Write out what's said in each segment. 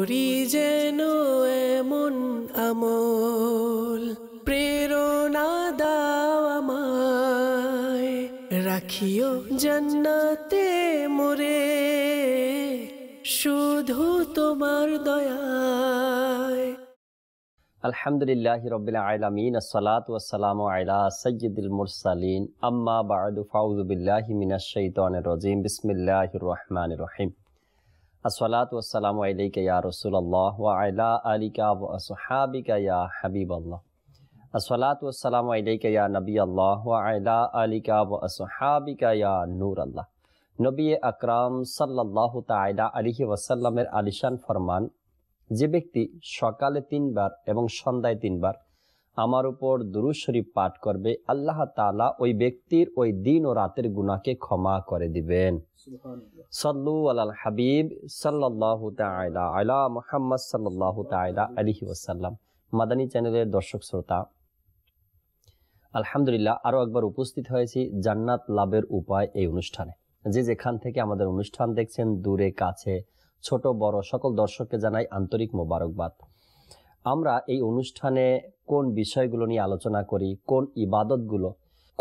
করি যেন এমন আমল প্রেরণা দাও আমায় রাখিও জান্নাতে মোরে শুধু তোমার দয়ায় আলহামদুলিল্লাহ রবিল আলমিন আসসালাত ওয়াসালাম আলা সৈয়দুল মুরসালিন আম্মা বাদু ফাউজুবিল্লাহি মিনাশ শাইতানির রাজিম বিসমিল্লাহির রহিম असलात वसलाम या रसूल अल्लाह वलिका वसहाबिका या हबीब अल्लाह असलात वसलाम या नबी अल्लाह वलिका वसहाबिका या नूर अल्लाह नबी अकराम सल्लल्लाहु তাইলা আলিহি ওয়াসাল্লামের আলিশান ফরমান যে ব্যক্তি সকালে তিনবার এবং সন্ধ্যায় তিনবার আমার উপর শরীফ পাঠ করবে আল্লাহ তালা ওই ব্যক্তির ওই দিন ও রাতের গুণাকে ক্ষমা করে দিবেন সল্লু আলাল হাবিব সাল্লাহ তাইলা আলা মোহাম্মদ সাল্লাহ তাইলা আলহি ওসাল্লাম মাদানী চ্যানেলের দর্শক শ্রোতা আলহামদুলিল্লাহ আরও একবার উপস্থিত হয়েছি জান্নাত লাভের উপায় এই অনুষ্ঠানে যে যেখান থেকে আমাদের অনুষ্ঠান দেখছেন দূরে কাছে ছোট বড় সকল দর্শককে জানাই আন্তরিক মোবারকবাদ আমরা এই অনুষ্ঠানে কোন বিষয়গুলো নিয়ে আলোচনা করি কোন ইবাদতগুলো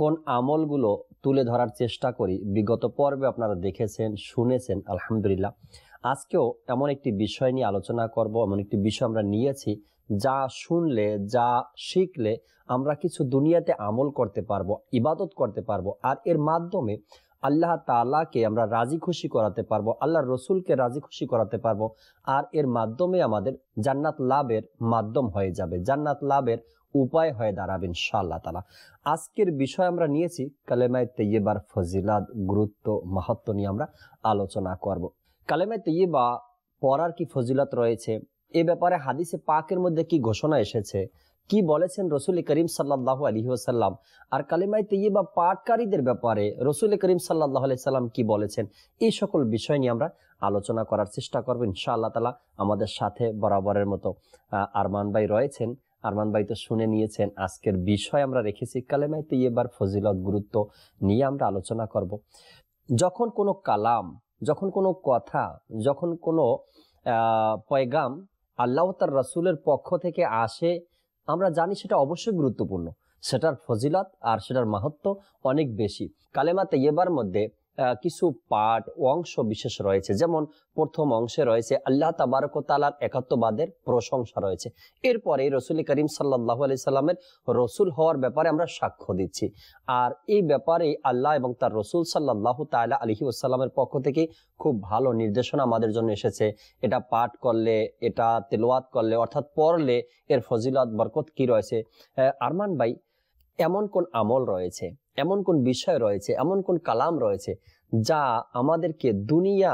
কোন আমলগুলো তুলে ধরার চেষ্টা করি বিগত পর্বে আপনারা দেখেছেন শুনেছেন আলহামদুলিল্লাহ আজকেও এমন একটি বিষয় নিয়ে আলোচনা করব এমন একটি বিষয় আমরা নিয়েছি যা শুনলে যা শিখলে আমরা কিছু দুনিয়াতে আমল করতে পারবো ইবাদত করতে পারবো আর এর মাধ্যমে আল্লাহ তালাকে আমরা রাজি খুশি করাতে পারবো আল্লাহ রসুলকে রাজি খুশি করাতে পারবো আর এর মাধ্যমে আমাদের জান্নাত লাভের মাধ্যম হয়ে যাবে জান্নাত লাভের উপায় হয়ে দাঁড়াবেন শাল্লাহ তালা আজকের বিষয় আমরা নিয়েছি কালেমায় তৈয়বার ফজিলাত গুরুত্ব মাহাত্ম নিয়ে আমরা আলোচনা করব। কালেমায় তৈয়বা পড়ার কি ফজিলত রয়েছে এ ব্যাপারে হাদিসে পাকের মধ্যে কি ঘোষণা এসেছে কি বলেছেন রসুল করিম সাল্লাহ আলী ওসাল্লাম আর কালিমাই তৈবা পাটকারীদের ব্যাপারে রসুল করিম সাল্লাহ আলি সাল্লাম কি বলেছেন এই সকল বিষয় নিয়ে আমরা আলোচনা করার চেষ্টা করবো ইনশাআল্লাহ তালা আমাদের সাথে বরাবরের মতো আরমান ভাই রয়েছেন আরমান ভাই তো শুনে নিয়েছেন আজকের বিষয় আমরা রেখেছি কালেমাই তৈবার ফজিলত গুরুত্ব নিয়ে আমরা আলোচনা করব। যখন কোনো কালাম যখন কোনো কথা যখন কোনো পয়গাম আল্লাহ তার রসুলের পক্ষ থেকে আসে আমরা জানি সেটা অবশ্যই গুরুত্বপূর্ণ সেটার ফজিলত আর সেটার মাহাত্ম অনেক বেশি কালেমা তৈয়বার মধ্যে কিছু পাঠ অংশ বিশেষ রয়েছে যেমন প্রথম অংশে রয়েছে আল্লাহ তাবারকতালার একাত্মবাদের প্রশংসা রয়েছে এরপরে রসুল করিম সাল্লাহ আলি সাল্লামের রসুল হওয়ার ব্যাপারে আমরা সাক্ষ্য দিচ্ছি আর এই ব্যাপারে আল্লাহ এবং তার রসুল সাল্লাহ তালা আলহি আসাল্লামের পক্ষ থেকে খুব ভালো নির্দেশনা আমাদের জন্য এসেছে এটা পাঠ করলে এটা তেলোয়াত করলে অর্থাৎ পড়লে এর ফজিলত বরকত কি রয়েছে আরমান ভাই এমন কোন আমল রয়েছে এমন কোন বিষয় রয়েছে এমন কোন কালাম রয়েছে যা আমাদেরকে দুনিয়া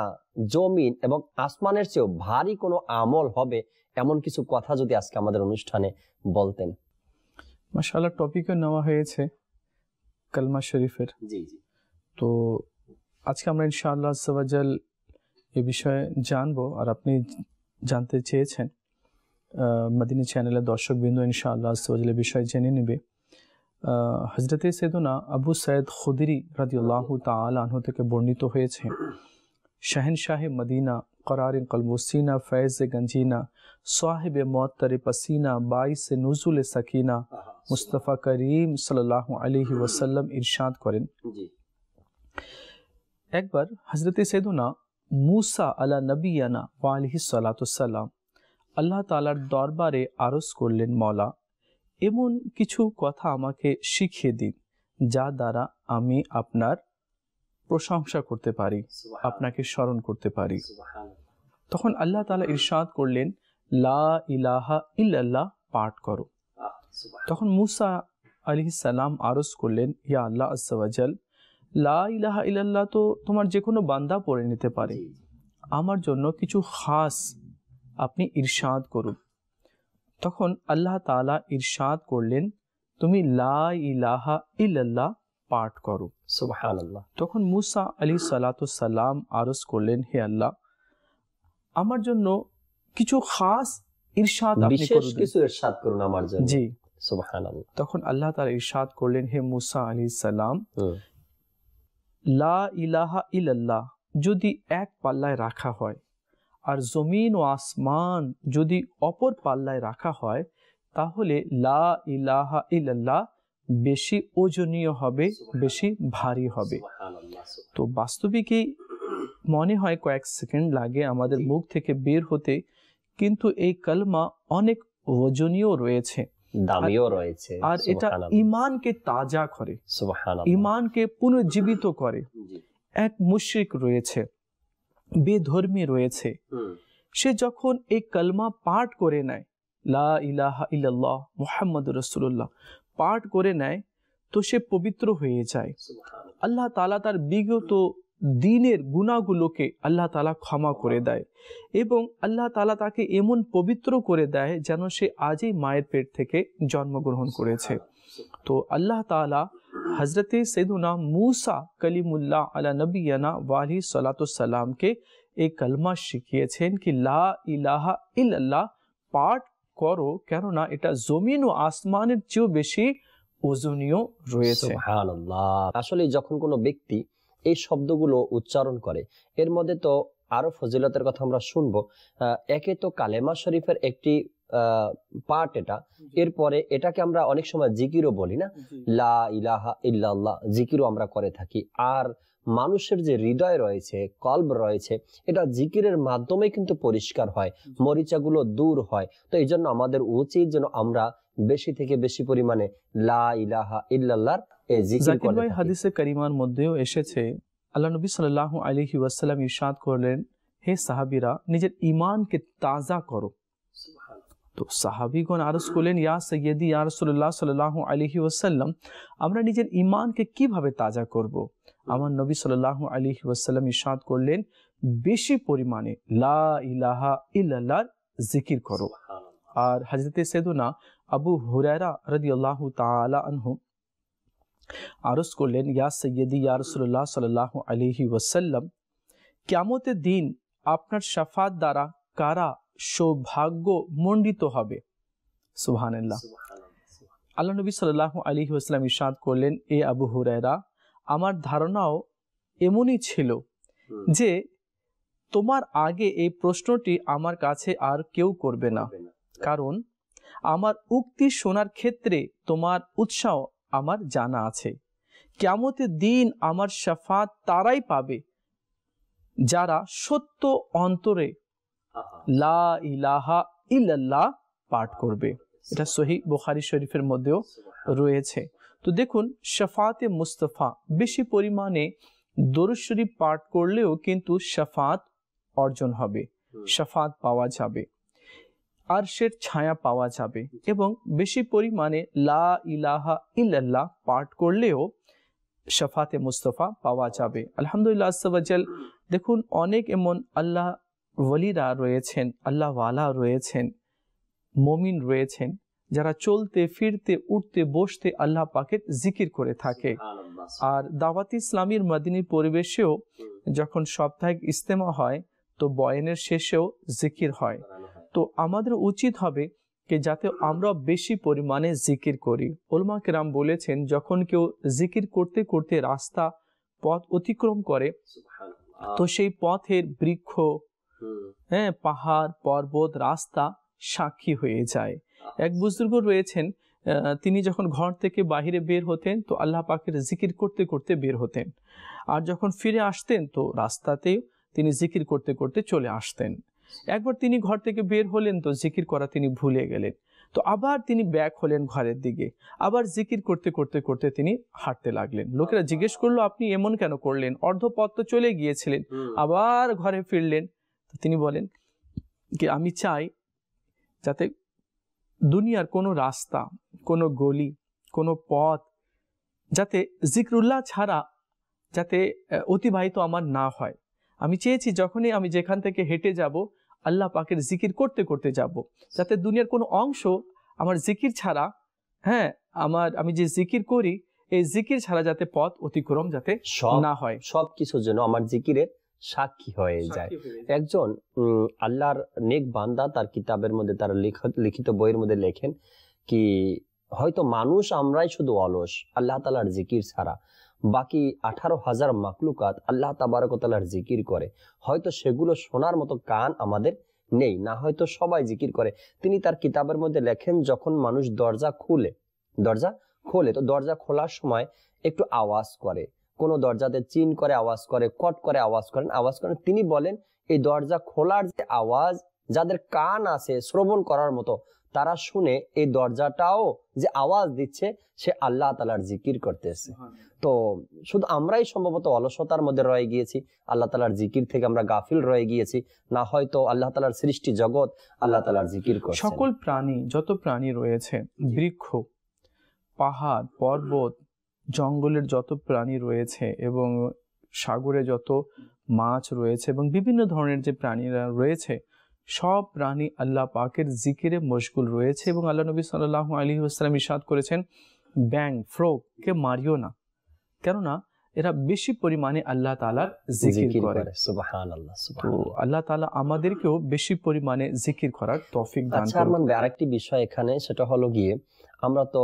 জমিন এবং আসমানের চেয়েও ভারী কোনো আমল হবে এমন কিছু কথা যদি আজকে আমাদের অনুষ্ঠানে বলতেন মাসাল টপিকও নেওয়া হয়েছে কালমা শরীফের জি জি তো আজকে আমরা ইনশাআল্লাহ সবাজাল এ বিষয়ে জানবো আর আপনি জানতে চেয়েছেন মাদিনী চ্যানেলের বিন্দু ইনশাআল্লাহ সবাজাল এ বিষয়ে জেনে নেবে हज़रत सेदना अबू सैद खुदरी रदील्लाह तह वर्णित तो हो शहनशाह मदीना करार कलबोसिना फैज़ गंजीना साहिब मअतर पसीना बाईस नजुल सकीना मुस्तफ़ा करीम सल्लल्लाहु इर्शाद वसल्लम इरशाद करें एक बार हज़रत सेदना मूसा अला नबीना वाली सलासलम अल्लाह तलार दरबारे आरस करलें मौला এমন কিছু কথা আমাকে শিখিয়ে দিন যা দ্বারা আমি আপনার প্রশংসা করতে পারি আপনাকে স্মরণ করতে পারি তখন আল্লাহ তালা ইরশাদ করলেন লা ইলাহা ইল্লাল্লাহ পাঠ করো তখন মুসা আলি সালাম আরস করলেন ইয়া আল্লাহ আসাল লা ইলাহা ইল্লাল্লাহ তো তোমার যে কোনো বান্দা পড়ে নিতে পারে আমার জন্য কিছু খাস আপনি ইরশাদ করুন তখন আল্লাহ তাআলা ইরশাদ করলেন তুমি লা ইলাহা ইল্লাল্লাহ পাঠ করো সুবহানাল্লাহ তখন موسی আলাইহিস সালাতু সালাম আরজ করলেন হে আল্লাহ আমার জন্য কিছু खास ইরশাদ আপনি করুন বিশেষ কিছু ইরশাদ করুন আমার জন্য জি সুবহানাল্লাহ তখন আল্লাহ তাআলা ইরশাদ করলেন হে موسی আলাইহিস সালাম লা ইলাহা ইল্লাল্লাহ যদি এক পাললায় রাখা হয় আর জমিন ও আসমান যদি অপর পাল্লায় রাখা হয় তাহলে লা ইলাহা ইল্লাল্লাহ বেশি ওজনীয় হবে বেশি ভারী হবে তো বাস্তবিকই মনে হয় কয়েক সেকেন্ড লাগে আমাদের মুখ থেকে বের হতে কিন্তু এই কালমা অনেক ওজনীয় রয়েছে দামিও রয়েছে আর এটা ইমানকে তাজা করে ইমানকে পুনর্জীবিত করে এক মুশ্রিক রয়েছে বেধর্মী রয়েছে সে যখন এই কালমা পাঠ করে নেয় লা ইলাহা ইল্লাল্লাহ মুহাম্মদ রসুল্লাহ পাঠ করে নেয় তো সে পবিত্র হয়ে যায় আল্লাহ তালা তার বিগত দিনের গুণাগুলোকে আল্লাহ তালা ক্ষমা করে দেয় এবং আল্লাহ তালা তাকে এমন পবিত্র করে দেয় যেন সে আজই মায়ের পেট থেকে জন্মগ্রহণ করেছে तो अल्लाह ताला हज़रत सैदुना मूसा कलीमुल्ला अला नबीना वाली सलातुसलाम के এই কালমা শিখিয়েছেন কি লা ইলাহা ইল্লাল্লাহ পাঠ করো কেননা এটা জমিন ও আসমানের চেয়েও বেশি ওজনীয় রয়েছে আসলে যখন কোনো ব্যক্তি এই শব্দগুলো উচ্চারণ করে এর মধ্যে তো আরো ফজিলতের কথা আমরা শুনবো একে তো কালেমা শরীফের একটি পার্ট এটা এরপরে এটাকে আমরা অনেক সময় জিকিরও বলি না লা ইলাহা ইল্লাল্লাহ জিকিরও আমরা করে থাকি আর মানুষের যে হৃদয় রয়েছে কল্ব রয়েছে এটা জিকিরের মাধ্যমে কিন্তু পরিষ্কার হয় মরিচাগুলো দূর হয় তো এই জন্য আমাদের উচিত যেন আমরা বেশি থেকে বেশি পরিমাণে লা ইলাহা ইল্লাল্লাহ এই জিকির করে ভাই হাদিসে কারিমার মধ্যেও এসেছে আল্লাহ নবী সাল্লাল্লাহু আলাইহি ওয়াসাল্লাম ইরশাদ করলেন হে সাহাবীরা নিজের ঈমানকে তাজা করো তো সাহাবিকগণ আরসুলুলিন ইয়া সাইয়্যিদি ইয়া রাসূলুল্লাহ সাল্লাল্লাহু আলাইহি ওয়াসাল্লাম আমরা নিজেদের ঈমানকে কিভাবে তাজা করব আমার নবী সাল্লাল্লাহু আলাইহি ওয়াসাল্লাম ইরশাদ করলেন বেশি পরিমাণে লা ইলাহা ইল্লাল্লাহ জিকির করো আর হযরতে সাইদুনা আবু হুরায়রা রাদিয়াল্লাহু তাআলা আনহু আরসুলুলিন ইয়া সাইয়্যিদি ইয়া রাসূলুল্লাহ সাল্লাল্লাহু আলাইহি ওয়াসাল্লাম কিয়ামতের দিন আপনার শাফাত দ্বারা কারা সৌভাগ্য মণ্ডিত হবে সুবহানাল্লাহ আল্লাহ নবী সাল আলী ইসলাম ইসাদ করলেন এ আবু হুরায়রা আমার ধারণাও এমনই ছিল যে তোমার আগে এই প্রশ্নটি আমার কাছে আর কেউ করবে না কারণ আমার উক্তি শোনার ক্ষেত্রে তোমার উৎসাহ আমার জানা আছে কেমতের দিন আমার সাফাত তারাই পাবে যারা সত্য অন্তরে লা ইলাহা ইল্লাল্লাহ পাঠ করবে এটা সহিহ বুখারী শরীফের মধ্যেও রয়েছে তো দেখুন শফাতে মুস্তাফা বেশি পরিমাণে দুরুদ শরীফ পাঠ করলেও কিন্তু শফাত অর্জন হবে শফাত পাওয়া যাবে আরশের ছায়া পাওয়া যাবে এবং বেশি পরিমাণে লা ইলাহা ইল্লাল্লাহ পাঠ کړলেও শফাতে মুস্তাফা পাওয়া যাবে আলহামদুলিল্লাহ সুবহানাল দেখুন অনেক এমন আল্লাহ ওলিরা রয়েছেন আল্লাহওয়ালা রয়েছেন মমিন রয়েছেন যারা চলতে ফিরতে উঠতে বসতে আল্লাহ পাকের জিকির করে থাকে আর দাওয়াত ইসলামীর মাদিনীর পরিবেশেও যখন সাপ্তাহিক ইস্তেমা হয় তো বয়ানের শেষেও জিকির হয় তো আমাদের উচিত হবে কে যাতে আমরা বেশি পরিমাণে জিকির করি ওলমা কেরাম বলেছেন যখন কেউ জিকির করতে করতে রাস্তা পথ অতিক্রম করে তো সেই পথের বৃক্ষ হ্যাঁ পাহাড় পর্বত রাস্তা সাক্ষী হয়ে যায় এক বুজুর্গ রয়েছেন তিনি যখন ঘর থেকে বাহিরে বের হতেন তো আল্লাহ পাকের জিকির করতে করতে বের হতেন আর যখন ফিরে আসতেন তো রাস্তাতেও তিনি জিকির করতে করতে চলে আসতেন একবার তিনি ঘর থেকে বের হলেন তো জিকির করা তিনি ভুলে গেলেন তো আবার তিনি ব্যাক হলেন ঘরের দিকে আবার জিকির করতে করতে করতে তিনি হাঁটতে লাগলেন লোকেরা জিজ্ঞেস করলো আপনি এমন কেন করলেন অর্ধপথ তো চলে গিয়েছিলেন আবার ঘরে ফিরলেন তো তিনি বলেন কি আমি চাই যাতে দুনিয়ার কোনো রাস্তা কোনো গলি কোনো পথ যাতে জিক্রুল্লাহ ছাড়া যাতে অতিবাহিত আমার না হয় আমি চেয়েছি যখনই আমি যেখান থেকে হেঁটে যাব আল্লাহ পাকের জিকির করতে করতে যাব যাতে দুনিয়ার কোনো অংশ আমার জিকির ছাড়া হ্যাঁ আমার আমি যে জিকির করি এই জিকির ছাড়া যাতে পথ অতিক্রম যাতে না হয় সব কিছুর জন্য আমার জিকিরের সাক্ষী হয়ে যায় একজন আল্লাহর নেক বান্দা তার কিতাবের মধ্যে তার লিখিত বইয়ের মধ্যে লেখেন কি হয়তো মানুষ আমরাই শুধু অলস আল্লাহ তালার জিকির ছাড়া বাকি আঠারো হাজার মাকলুকাত আল্লাহ তাবারকতালার জিকির করে হয়তো সেগুলো শোনার মতো কান আমাদের নেই না হয়তো সবাই জিকির করে তিনি তার কিতাবের মধ্যে লেখেন যখন মানুষ দরজা খুলে দরজা খোলে তো দরজা খোলার সময় একটু আওয়াজ করে কোনো দরজাতে চিন করে আওয়াজ করে কট করে আওয়াজ করেন আওয়াজ করেন তিনি বলেন এই দরজা খোলার যে আওয়াজ যাদের কান আছে শ্রবণ করার মতো তারা শুনে এই দরজাটাও যে আওয়াজ দিচ্ছে সে আল্লাহ তালার জিকির করতেছে তো শুধু আমরাই সম্ভবত অলসতার মধ্যে রয়ে গিয়েছি আল্লাহ তালার জিকির থেকে আমরা গাফিল রয়ে গিয়েছি না হয়তো আল্লাহ তালার সৃষ্টি জগৎ আল্লাহ তালার জিকির সকল প্রাণী যত প্রাণী রয়েছে বৃক্ষ পাহাড় পর্বত জঙ্গলের যত প্রাণী রয়েছে এবং সাগরে যত মাছ রয়েছে এবং বিভিন্ন ধরনের যে প্রাণীরা রয়েছে সব প্রাণী আল্লাহ পাকের জিকিরে মশগুল রয়েছে এবং আল্লাহ নবী সাল্লাহ আলী আসসালাম ইসাদ করেছেন ব্যাং ফ্রোককে মারিও না কেননা এরা বেশি পরিমাণে আল্লাহ তালার জিকির করে তো আল্লাহ তালা আমাদেরকেও বেশি পরিমাণে জিকির করার তফিক দান আচ্ছা আরেকটি বিষয় এখানে সেটা হলো গিয়ে আমরা তো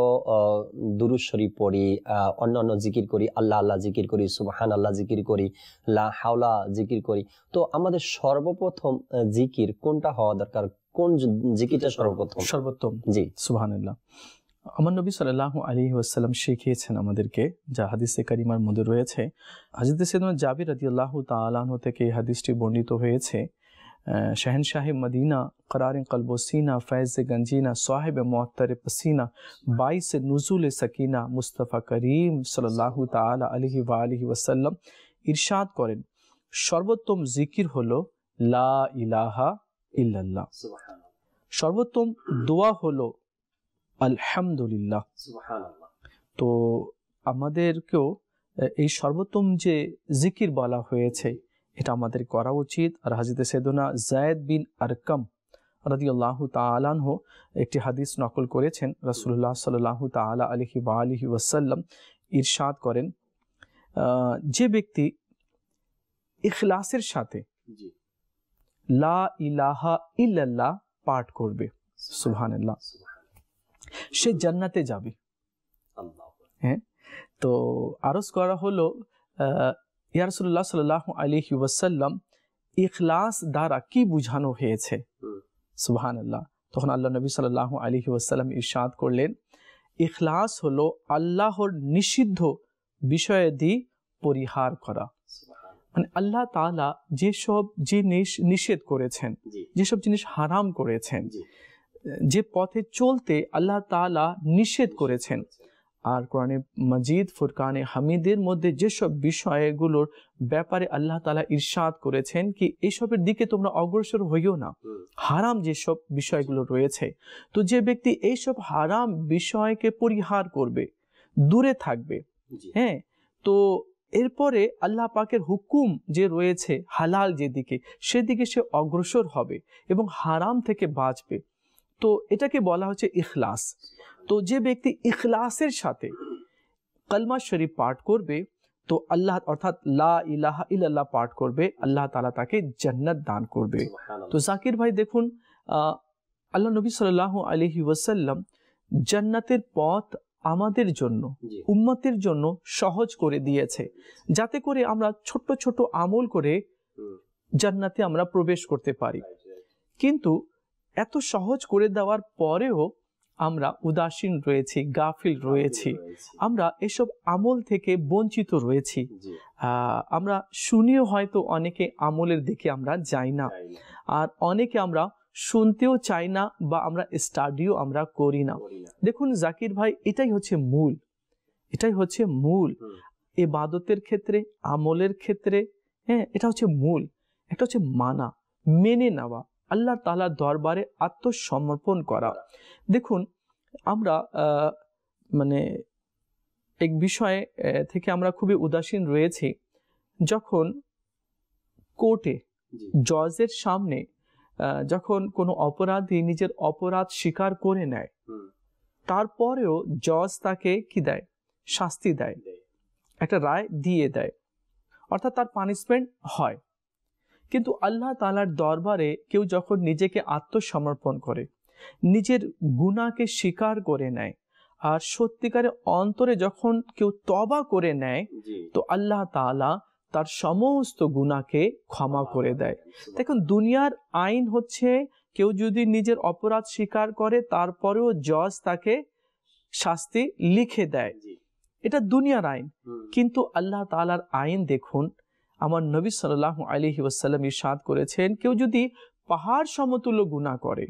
দুরুজ শরীফ পড়ি অন্যান্য জিকির করি আল্লাহ আল্লাহ জিকির করি সুবাহান আল্লাহ জিকির করি লা হাওলা জিকির করি তো আমাদের সর্বপ্রথম জিকির কোনটা হওয়া দরকার কোন জিকিরটা সর্বপ্রথম সর্বোত্তম জি সুবাহান আমন নবী সাল্লাল্লাহু আলাইহি ওয়াসাল্লাম শিখিয়েছেন আমাদেরকে যা হাদিসে কারিমার মধ্যে রয়েছে হাদিসে জমা জাবির রাদিয়াল্লাহু তাআলা হতে যে হাদিসটি বর্ণিত হয়েছে শাহেনশাহে মদিনা قرار القلب وسینا فايز گنجینا صاحب معترف پسینا 22 نزول سکینہ مصطفی کریم صلی اللہ تعالی علیہ والہ وسلم ارشاد করেন সর্বোত্তম যিকির হলো لا اله الا الله সুবহানাল্লাহ সর্বোত্তম দোয়া হলো আলহামদুলিল্লাহ তো আমাদেরকেও এই সর্বোত্তম যে জিকির বলা হয়েছে এটা আমাদের করা উচিত আর হাজিদে সেদনা জায়দ বিন আরকম রদিউল্লাহ তালানহ একটি হাদিস নকল করেছেন রসুল্লাহ সাল্লাহ তালা আলহি বা আলহি ওয়াসাল্লাম ইরশাদ করেন যে ব্যক্তি ইখলাসের সাথে লা ইলাহা ইল্লাল্লাহ পাঠ করবে সুবহানাল্লাহ সে জান্নাতে যাবে হ্যাঁ তো আরজ করা হলো ইয়ারসুল্লাহ সাল আলী ওয়াসাল্লাম ইখলাস দ্বারা কি বুঝানো হয়েছে সুবাহান আল্লাহ তখন আল্লাহ নবী সাল আলী ওয়াসাল্লাম ইরশাদ করলেন ইখলাস হলো আল্লাহর নিষিদ্ধ বিষয়ে দি পরিহার করা মানে আল্লাহ তালা যেসব জিনিস নিষেধ করেছেন যেসব জিনিস হারাম করেছেন যে পথে চলতে আল্লাহ তালা নিষেধ করেছেন আর কোরআনে মজিদ ফুরকানে হামিদের মধ্যে যেসব বিষয়গুলোর ব্যাপারে আল্লাহ তালা ইরশাদ করেছেন কি এইসবের দিকে তোমরা অগ্রসর হইও না হারাম যেসব বিষয়গুলো রয়েছে তো যে ব্যক্তি এইসব হারাম বিষয়কে পরিহার করবে দূরে থাকবে হ্যাঁ তো এরপরে আল্লাহ পাকের হুকুম যে রয়েছে হালাল যেদিকে সেদিকে সে অগ্রসর হবে এবং হারাম থেকে বাঁচবে তো এটাকে বলা হচ্ছে ইখলাস তো যে ব্যক্তি ইখলাসের সাথে কলমা শরীফ পাঠ করবে তো আল্লাহ অর্থাৎ লা ইলাহ ইল্লাহ পাঠ করবে আল্লাহ তালা তাকে জান্নাত দান করবে তো জাকির ভাই দেখুন আল্লাহ নবী সাল্লাহ আলহি ওয়াসাল্লাম জান্নাতের পথ আমাদের জন্য উম্মতের জন্য সহজ করে দিয়েছে যাতে করে আমরা ছোট্ট ছোট আমল করে জান্নাতে আমরা প্রবেশ করতে পারি কিন্তু এত সহজ করে দেওয়ার পরেও আমরা উদাসীন রয়েছি গাফিল রয়েছি আমরা এসব আমল থেকে বঞ্চিত রয়েছি আমরা শুনিও হয়তো অনেকে আমলের দিকে আমরা যাই না আর অনেকে আমরা শুনতেও চাই না বা আমরা স্টাডিও আমরা করি না দেখুন জাকির ভাই এটাই হচ্ছে মূল এটাই হচ্ছে মূল এবাদতের ক্ষেত্রে আমলের ক্ষেত্রে হ্যাঁ এটা হচ্ছে মূল এটা হচ্ছে মানা মেনে নেওয়া আল্লাহ তালার দরবারে আত্মসমর্পণ করা দেখুন আমরা মানে এক বিষয়ে থেকে আমরা খুবই উদাসীন রয়েছি যখন কোর্টে জজের সামনে যখন কোনো অপরাধী নিজের অপরাধ স্বীকার করে নেয় তারপরেও জজ তাকে কি দেয় শাস্তি দেয় একটা রায় দিয়ে দেয় অর্থাৎ তার পানিশমেন্ট হয় কিন্তু আল্লাহ তালার দরবারে কেউ যখন নিজেকে আত্মসমর্পণ করে নিজের গুণাকে স্বীকার করে নেয় আর সত্যিকারে অন্তরে যখন কেউ তবা করে নেয় তো আল্লাহ তালা তার সমস্ত গুণাকে ক্ষমা করে দেয় দেখুন দুনিয়ার আইন হচ্ছে কেউ যদি নিজের অপরাধ স্বীকার করে তারপরেও জজ তাকে শাস্তি লিখে দেয় এটা দুনিয়ার আইন কিন্তু আল্লাহ তালার আইন দেখুন আমার নবী সাল্লাহ আলী ওয়াসাল্লাম ইসাদ করেছেন কেউ যদি পাহাড় সমতুল্য গুণা করে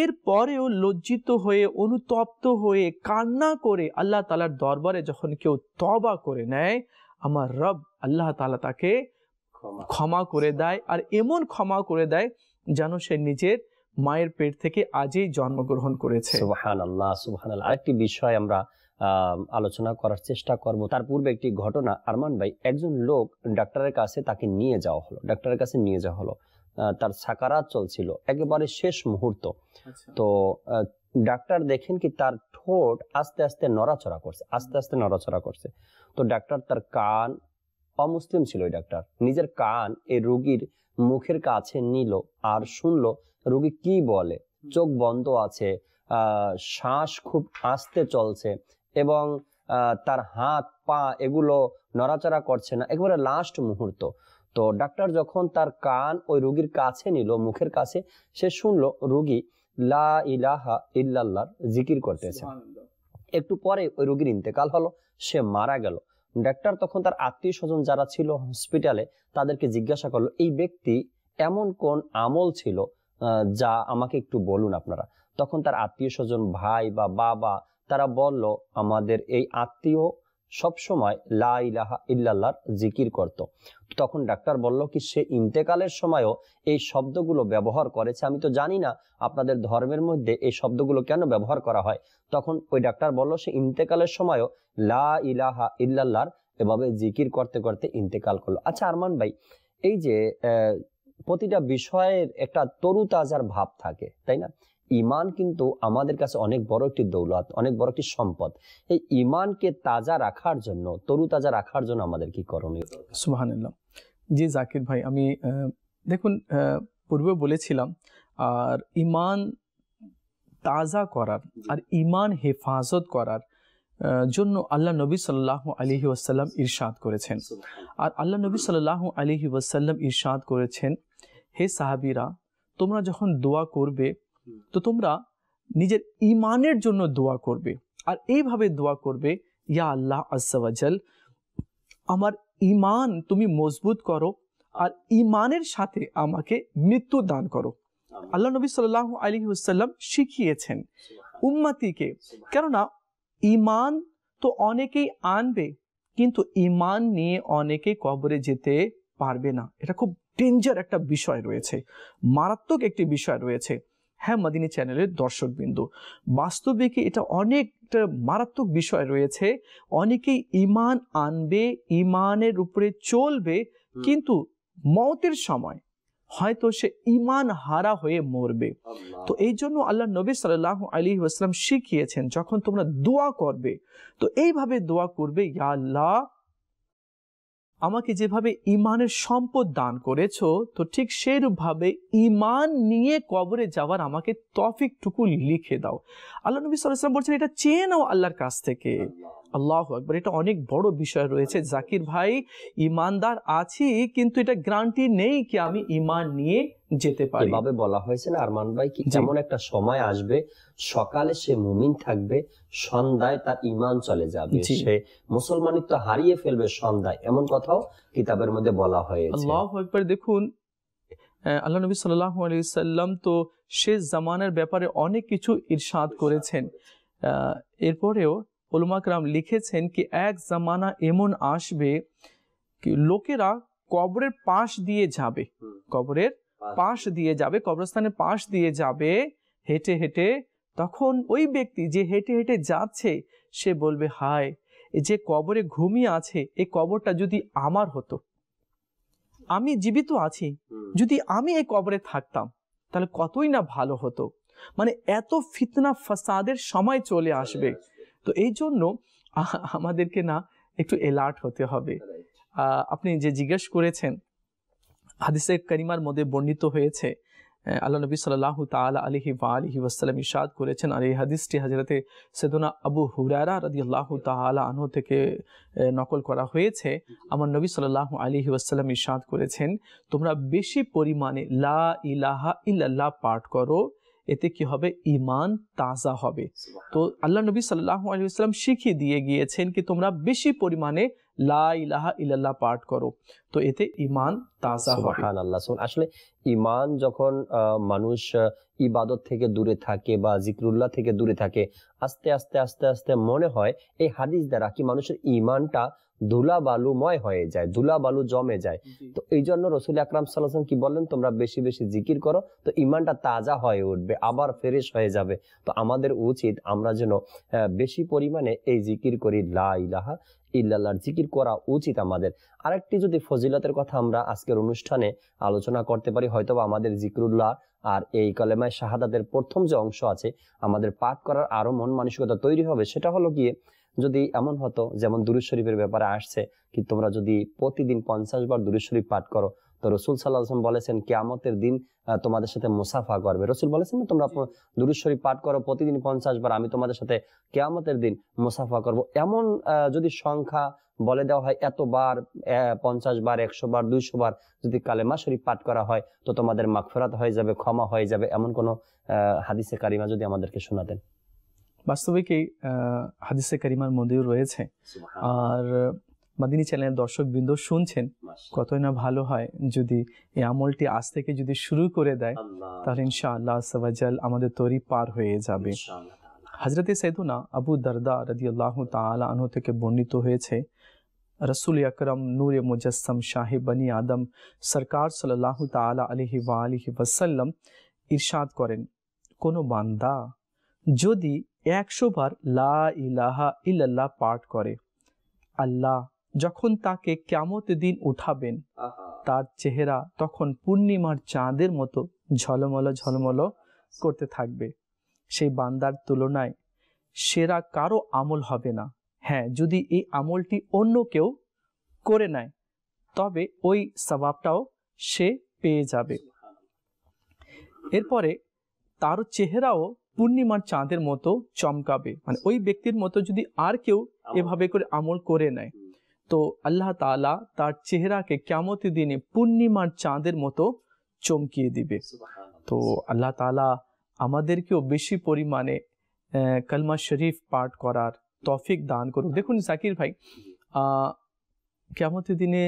এর পরেও লজ্জিত হয়ে অনুতপ্ত হয়ে কান্না করে আল্লাহ তালার দরবারে যখন কেউ তবা করে নেয় আমার রব আল্লাহ তালা তাকে ক্ষমা করে দেয় আর এমন ক্ষমা করে দেয় যেন সে নিজের মায়ের পেট থেকে আজই জন্মগ্রহণ করেছে সুবহানাল্লাহ সুবহানাল্লাহ আরেকটি বিষয় আমরা আলোচনা করার চেষ্টা করব তার পূর্বে একটি ঘটনা আরমান ভাই একজন লোক ডাক্তারের কাছে তাকে নিয়ে যাওয়া হলো ডাক্তারের কাছে নিয়ে যাওয়া হলো তার সাকারাত চলছিল একেবারে শেষ মুহূর্ত আচ্ছা। তো ডাক্তার দেখেন কি তার ঠোঁট আস্তে আস্তে নড়াচড়া করছে আস্তে আস্তে নড়াচড়া করছে তো ডাক্তার তার কান অমুসলিম ছিল ওই ডাক্তার নিজের কান এই রুগীর মুখের কাছে নিল আর শুনলো রুগী কি বলে চোখ বন্ধ আছে শ্বাস খুব আস্তে চলছে এবং তার হাত পা এগুলো নড়াচড়া করছে না একেবারে লাস্ট মুহূর্ত তো ডাক্তার যখন তার কান ওই রুগীর কাছে নিল মুখের কাছে সে শুনলো রুগী লা ইলাহা ইল্লাল্লাহ জিকির করতেছে একটু পরে ওই রুগীর ইন্তেকাল হলো সে মারা গেল ডাক্তার তখন তার আত্মীয় স্বজন যারা ছিল হসপিটালে তাদেরকে জিজ্ঞাসা করলো এই ব্যক্তি এমন কোন আমল ছিল যা আমাকে একটু বলুন আপনারা তখন তার আত্মীয় স্বজন ভাই বা বাবা তারা বলল আমাদের এই আত্মীয় সবসময় লা ইলাহা ইল্লাল্লাহর জিকির করত তখন ডাক্তার বলল কি সে ইন্তেকালের সময়ও এই শব্দগুলো ব্যবহার করেছে আমি তো জানি না আপনাদের ধর্মের মধ্যে এই শব্দগুলো কেন ব্যবহার করা হয় তখন ওই ডাক্তার বলল সে ইন্তেকালের সময়ও লা ইলাহা ইল্লাল্লাহর এভাবে জিকির করতে করতে ইন্তেকাল করলো আচ্ছা আরমান ভাই এই যে প্রতিটা বিষয়ের একটা তরুতাজার ভাব থাকে তাই না ইমান কিন্তু আমাদের কাছে অনেক বড় একটি দৌলত অনেক বড় একটি সম্পদ এই ইমানকে তাজা রাখার জন্য তরু তাজা রাখার জন্য আমাদের কি করণীয় সুবাহান্লাহ জি জাকির ভাই আমি দেখুন পূর্বে বলেছিলাম আর ইমান তাজা করার আর ইমান হেফাজত করার জন্য আল্লাহ নবী সাল্লাহ আলহি ওয়াসাল্লাম ইরশাদ করেছেন আর আল্লাহ নবী সাল্লাহ আলহি ওয়াসাল্লাম ইরশাদ করেছেন হে সাহাবিরা তোমরা যখন দোয়া করবে তো তোমরা নিজের ইমানের জন্য দোয়া করবে আর এইভাবে দোয়া করবে ইয়া আল্লাহ আজ্জাল আমার ইমান তুমি মজবুত করো আর ইমানের সাথে আমাকে মৃত্যু দান করো আল্লাহ নবী সাল আলী সাল্লাম শিখিয়েছেন উম্মাতিকে কেননা ইমান তো অনেকেই আনবে কিন্তু ইমান নিয়ে অনেকে কবরে যেতে পারবে না এটা খুব ডেঞ্জার একটা বিষয় রয়েছে মারাত্মক একটি বিষয় রয়েছে হ্যাঁ মাদিনী চ্যানেলের দর্শকবিন্দু বাস্তবিকে এটা অনেকটা মারাত্মক বিষয় রয়েছে অনেকেই ইমান আনবে ইমানের উপরে চলবে কিন্তু মতের সময় হয়তো সে ইমান হারা হয়ে মরবে তো এই জন্য আল্লাহ নবী সাল্লাহ আলী ওয়াসলাম শিখিয়েছেন যখন তোমরা দোয়া করবে তো এইভাবে দোয়া করবে ইয়া আল্লাহ আমাকে যেভাবে ইমানের সম্পদ দান করেছ তো ঠিক সেইরূপভাবে ইমান নিয়ে কবরে যাওয়ার আমাকে তফিকটুকু লিখে দাও আল্লাহ নবী সাল্লাম বলছেন এটা চেয়ে নাও আল্লাহর কাছ থেকে আল্লাহ একবার এটা অনেক বড় বিষয় রয়েছে জাকির ভাই ইমানদার আছি কিন্তু এটা গ্রান্টি নেই কি আমি ইমান নিয়ে যেতে পারি এভাবে বলা হয়েছে না আরমান ভাই কি যেমন একটা সময় আসবে সকালে সে মুমিন থাকবে সন্ধ্যায় তার ইমান চলে যাবে সে মুসলমানিত্ব হারিয়ে ফেলবে সন্ধ্যায় এমন কথাও কিতাবের মধ্যে বলা হয়েছে আল্লাহু আকবার দেখুন আল্লাহ নবী সাল্লাল্লাহু আলাইহি সাল্লাম তো শেষ জামানার ব্যাপারে অনেক কিছু ইরশাদ করেছেন এরপরেও ওলামা کرام লিখেছেন কি এক জামানা এমন আসবে লোকেরা কবরের পাশ দিয়ে যাবে কবরের পাশ দিয়ে যাবে কবরস্থানের পাশ দিয়ে যাবে হেঁটে হেঁটে তখন ওই ব্যক্তি যে হেঁটে হেঁটে যাচ্ছে সে বলবে হায় যে কবরে ঘুমিয়ে আছে এই কবরটা যদি আমার হতো আমি জীবিত আছি যদি আমি এই কবরে থাকতাম তাহলে কতই না ভালো হতো মানে এত ফিতনা ফাসাদের সময় চলে আসবে তো এই জন্য আমাদেরকে না একটু এলার্ট হতে হবে আপনি যে জিজ্ঞেস করেছেন হাদিসে কারিমার মধ্যে বর্ণিত হয়েছে আল্লাহ নবী সাল্লাল্লাহু তাআলা আলাইহি ওয়ালিহি ওয়াসাল্লাম ইরশাদ করেছেন আর এই হাদিসটি হযরতে সিদনা আবু হুরায়রা রাদিয়াল্লাহু তাআলা আনহু থেকে নকল করা হয়েছে আমার নবী সাল্লাল্লাহু আলাইহি ওয়াসাল্লাম ইরশাদ করেছেন তোমরা বেশি পরিমাণে লা ইলাহা ইল্লাল্লাহ পাঠ করো এতে কি হবে ঈমান তাজা হবে তো আল্লাহ নবী সাল্লাল্লাহু আলাইহি ওয়াসাল্লাম শিখিয়ে দিয়েছেন যে তোমরা বেশি পরিমাণে পাঠ করো তো এতে ইমান তাজা আল্লাহ আসলে ইমান যখন মানুষ ইবাদত থেকে দূরে থাকে বা জিক্রুল্লাহ থেকে দূরে থাকে আস্তে আস্তে আস্তে আস্তে মনে হয় এই হাদিস দ্বারা কি মানুষের ইমানটা ধুলা বালুময় হয়ে যায় ধুলা বালু জমে যায় তো এই জন্য রসুল আকরাম সাল্লাম কি বললেন তোমরা বেশি বেশি জিকির করো তো ইমানটা তাজা হয়ে উঠবে আবার ফ্রেশ হয়ে যাবে তো আমাদের উচিত আমরা যেন বেশি পরিমাণে এই জিকির করি লা ইলাহা ইল্লাল্লাহর জিকির করা উচিত আমাদের আরেকটি যদি ফজিলতের কথা আমরা আজকের অনুষ্ঠানে আলোচনা করতে পারি হয়তো আমাদের জিকরুল্লাহ আর এই কলেমায় শাহাদাতের প্রথম যে অংশ আছে আমাদের পাঠ করার আরও মন মানসিকতা তৈরি হবে সেটা হলো গিয়ে যদি এমন হতো যেমন দুরুদ শরীফের ব্যাপারে আসছে কি তোমরা যদি প্রতিদিন পঞ্চাশ বার দুরুদ শরীফ পাঠ করো তো রসুল সাল্লাহ আসলাম বলেছেন কেয়ামতের দিন তোমাদের সাথে মুসাফা করবে রসুল বলেছেন না তোমরা দুরুশ্বরী পাঠ করো প্রতিদিন পঞ্চাশ বার আমি তোমাদের সাথে কেয়ামতের দিন মুসাফা করব এমন যদি সংখ্যা বলে দেওয়া হয় এতবার পঞ্চাশ বার একশো বার দুইশো বার যদি কালেমা শরীফ পাঠ করা হয় তো তোমাদের মাগফেরাত হয়ে যাবে ক্ষমা হয়ে যাবে এমন কোনো হাদিসে কারিমা যদি আমাদেরকে শোনাতেন বাস্তবিক এই হাদিসে কারিমার মধ্যেও রয়েছে আর మందిని চলে দর্শকবৃন্দ শুনছেন কতই না ভালো হয় যদি এই আমলটি আজ থেকে যদি শুরু করে দেয় তাহলে ইনশাআল্লাহ সব জল আমাদের তরী পার হয়ে যাবে হযরতে সাইদুনা আবু দрда রাদিয়াল্লাহু তাআলা عنہ থেকে বর্ণিত হয়েছে রাসূল ইকরম নূরে মুজাসসাম সাহেব بنی আদম সরকার সল্লাহু তাআলা আলাইহি ওয়ালিহি ওয়াসাল্লাম ইরশাদ করেন কোন বান্দা যদি 100 বার লা ইলাহা ইল্লাল্লাহ পাঠ করে আল্লাহ যখন তাকে কেমত দিন উঠাবেন তার চেহারা তখন পূর্ণিমার চাঁদের মতো ঝলমল ঝলমল করতে থাকবে সেই বান্দার তুলনায় সেরা কারো আমল হবে না হ্যাঁ যদি এই আমলটি অন্য কেউ করে নেয় তবে ওই স্বভাবটাও সে পেয়ে যাবে এরপরে তার চেহারাও পূর্ণিমার চাঁদের মতো চমকাবে মানে ওই ব্যক্তির মতো যদি আর কেউ এভাবে করে আমল করে নেয় তো আল্লাহ তালা তার চেহারাকে কেমতি দিনে পূর্ণিমার চাঁদের মতো চমকিয়ে দিবে তো আল্লাহ তালা আমাদেরকেও বেশি পরিমাণে কালমা শরীফ পাঠ করার তফিক দান করুক দেখুন সাকির ভাই কেমতি দিনে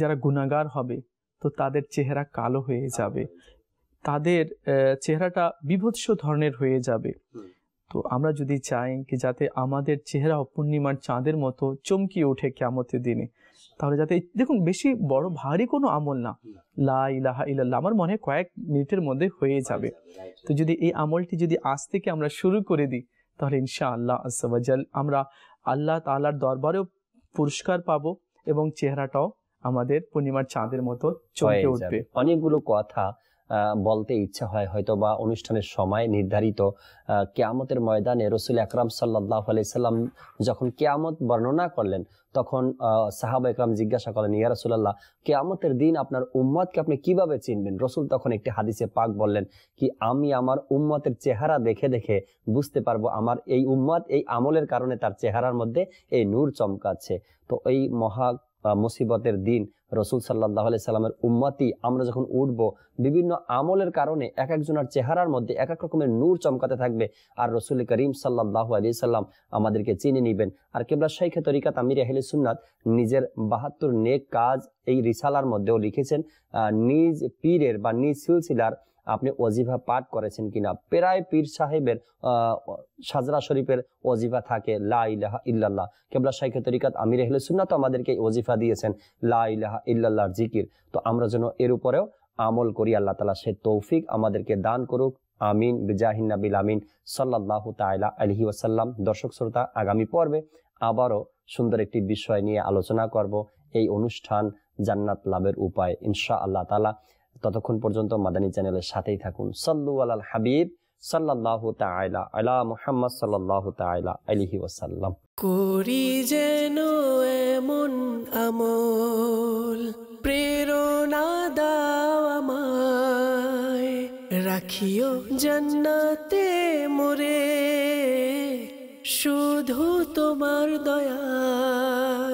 যারা গুণাগার হবে তো তাদের চেহারা কালো হয়ে যাবে তাদের চেহারাটা বিভৎস ধরনের হয়ে যাবে তো আমরা যদি চাই কি যাতে আমাদের চেহারা পূর্ণিমার চাঁদের মতো চমকি ওঠে ক্যামতের দিনে তাহলে যাতে দেখুন বেশি বড় ভারী কোনো আমল না লাহা ইলাহা আমার মনে কয়েক মিনিটের মধ্যে হয়ে যাবে তো যদি এই আমলটি যদি আজ থেকে আমরা শুরু করে দিই তাহলে ইনশা আল্লাহ আসাল আমরা আল্লাহ তালার দরবারেও পুরস্কার পাবো এবং চেহারাটাও আমাদের পূর্ণিমার চাঁদের মতো চমকে উঠবে অনেকগুলো কথা বলতে ইচ্ছা হয় হয়তো বা অনুষ্ঠানের সময় নির্ধারিত কেয়ামতের ময়দানে রসুল আকরাম সাল্লাহ আলাইসাল্লাম যখন কেয়ামত বর্ণনা করলেন তখন সাহাব একরাম জিজ্ঞাসা করেন ইয়া রসুল্লাহ কেয়ামতের দিন আপনার উম্মতকে আপনি কিভাবে চিনবেন রসুল তখন একটি হাদিসে পাক বললেন কি আমি আমার উম্মতের চেহারা দেখে দেখে বুঝতে পারবো আমার এই উম্মত এই আমলের কারণে তার চেহারার মধ্যে এই নূর চমকাচ্ছে তো এই মহা মুসিবতের দিন রসুল সাল্লাহ আলি সাল্লামের উম্মাতি আমরা যখন উঠব বিভিন্ন আমলের কারণে এক একজনের চেহারার মধ্যে এক এক রকমের নূর চমকাতে থাকবে আর রসুল করিম সাল্লাহ আলি সাল্লাম আমাদেরকে চিনে নেবেন আর কেবলা শেখে তরিকাত তামির আহলে সুন্নাত নিজের বাহাত্তর নেক কাজ এই রিসালার মধ্যেও লিখেছেন নিজ পীরের বা নিজ সিলসিলার আপনি অজিভা পাঠ করেছেন কিনা প্রায় পীর সাহেবের সাজরা শরীফের অজিফা থাকে লা ইলাহা ইল্লাল্লাহ কেবলা শাইখ তরিকাত আমির এহলে সুন্না তো আমাদেরকে অজিফা দিয়েছেন লা ইলাহা ইল্লাল্লাহর জিকির তো আমরা যেন এর উপরেও আমল করি আল্লাহ তালা সে তৌফিক আমাদেরকে দান করুক আমিন বিজাহিনাবিল আমিন সাল্লাহ তাইলা আলহি ওয়াসাল্লাম দর্শক শ্রোতা আগামী পর্বে আবারও সুন্দর একটি বিষয় নিয়ে আলোচনা করব এই অনুষ্ঠান জান্নাত লাভের উপায় ইনশা আল্লাহ তালা ততক্ষণ পর্যন্ত মাদানী চ্যানেলের সাথেই থাকুন সাল্লু আলাল হাবিব সাল্লাহ তাইলা আলা মুহাম্মদ সাল্লাহ তাইলা আলিহি ওসাল্লাম করি যেন এমন আমল প্রেরণা দাও আমায় রাখিও জান্নাতে মোরে শুধু তোমার দয়া